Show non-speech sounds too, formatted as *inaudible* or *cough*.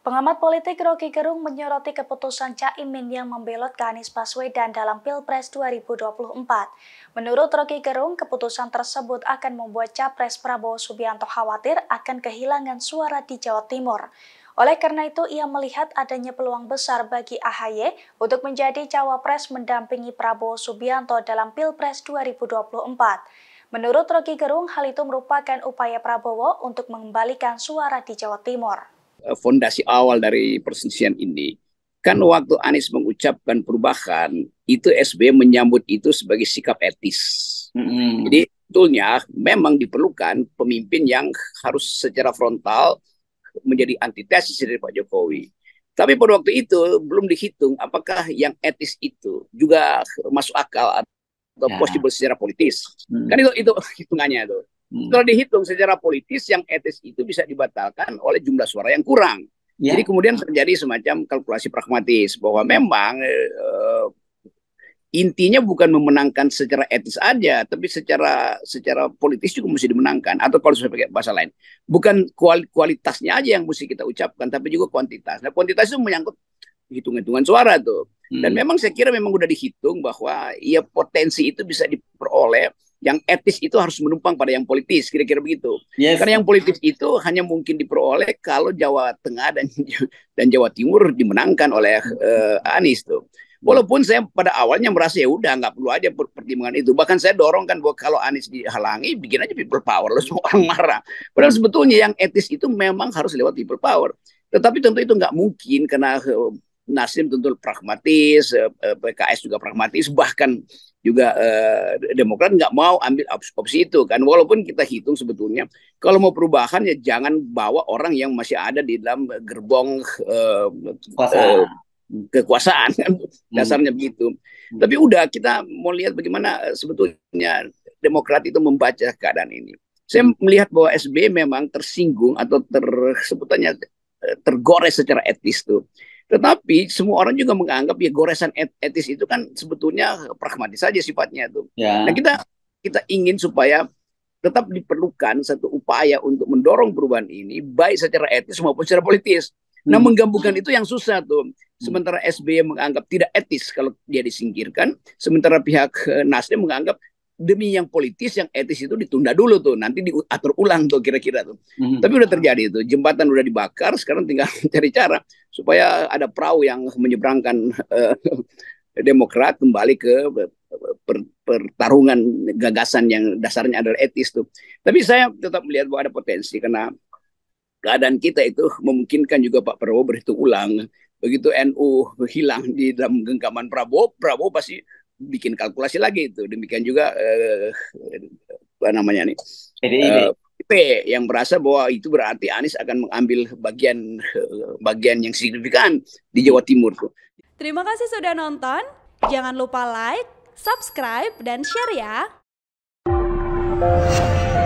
Pengamat politik Rocky Gerung menyoroti keputusan Caimin yang membelot ke Anies Baswedan dalam Pilpres 2024. Menurut Rocky Gerung, keputusan tersebut akan membuat Capres Prabowo Subianto khawatir akan kehilangan suara di Jawa Timur. Oleh karena itu, ia melihat adanya peluang besar bagi AHY untuk menjadi cawapres mendampingi Prabowo Subianto dalam Pilpres 2024. Menurut Rocky Gerung, hal itu merupakan upaya Prabowo untuk mengembalikan suara di Jawa Timur. Eh, fondasi awal dari perselisihan ini. Kan waktu Anies mengucapkan perubahan, itu SBY menyambut itu sebagai sikap etis. -hmm. Jadi betulnya memang diperlukan pemimpin yang harus secara frontal menjadi antitesis dari Pak Jokowi. Tapi pada waktu itu belum dihitung apakah yang etis itu juga masuk akal atau ya. possible secara politis. Hmm. Kan itu itu hitungannya tuh Hmm. Setelah dihitung secara politis yang etis itu bisa dibatalkan oleh jumlah suara yang kurang. Ya. Jadi kemudian terjadi semacam kalkulasi pragmatis bahwa memang uh, intinya bukan memenangkan secara etis aja, tapi secara secara politis juga mesti dimenangkan. Atau kalau saya pakai bahasa lain, bukan kualitasnya aja yang mesti kita ucapkan, tapi juga kuantitas. Nah, kuantitas itu menyangkut hitung-hitungan suara tuh. Hmm. Dan memang saya kira memang udah dihitung bahwa ya potensi itu bisa diperoleh yang etis itu harus menumpang pada yang politis kira-kira begitu yes. karena yang politis itu hanya mungkin diperoleh kalau Jawa Tengah dan dan Jawa Timur dimenangkan oleh uh, Anies tuh walaupun saya pada awalnya merasa ya udah nggak perlu aja pertimbangan itu bahkan saya dorong kan bahwa kalau Anies dihalangi bikin aja people power loh, semua orang marah padahal hmm. sebetulnya yang etis itu memang harus lewat people power tetapi tentu itu nggak mungkin karena eh, Nasdem tentu pragmatis, eh, eh, PKS juga pragmatis, bahkan juga eh, Demokrat nggak mau ambil opsi, opsi itu kan. Walaupun kita hitung sebetulnya kalau mau perubahan ya jangan bawa orang yang masih ada di dalam gerbong eh, kekuasaan. Eh, kekuasaan kan hmm. dasarnya hmm. begitu. Hmm. Tapi udah kita mau lihat bagaimana sebetulnya Demokrat itu membaca keadaan ini. Saya hmm. melihat bahwa sb memang tersinggung atau tersebutannya tergores secara etis tuh. Tetapi semua orang juga menganggap ya goresan et etis itu kan sebetulnya pragmatis saja sifatnya itu. Ya. Nah kita kita ingin supaya tetap diperlukan satu upaya untuk mendorong perubahan ini baik secara etis maupun secara politis. Nah hmm. itu yang susah tuh. Hmm. Sementara SBY menganggap tidak etis kalau dia disingkirkan, sementara pihak eh, Nasdem menganggap demi yang politis yang etis itu ditunda dulu tuh nanti diatur ulang tuh kira-kira tuh hmm tapi udah terjadi itu jembatan udah dibakar sekarang tinggal *laughs* cari cara supaya ada perahu yang menyeberangkan uh, *laughs* Demokrat kembali ke per, pertarungan gagasan yang dasarnya adalah etis tuh tapi saya tetap melihat bahwa ada potensi karena keadaan kita itu memungkinkan juga Pak Prabowo berhitung ulang begitu NU hilang di dalam genggaman Prabowo Prabowo pasti bikin kalkulasi lagi itu. Demikian juga eh, apa namanya nih. Eh, P yang merasa bahwa itu berarti Anies akan mengambil bagian eh, bagian yang signifikan di Jawa Timur. tuh. Terima kasih sudah nonton. Jangan lupa like, subscribe, dan share ya.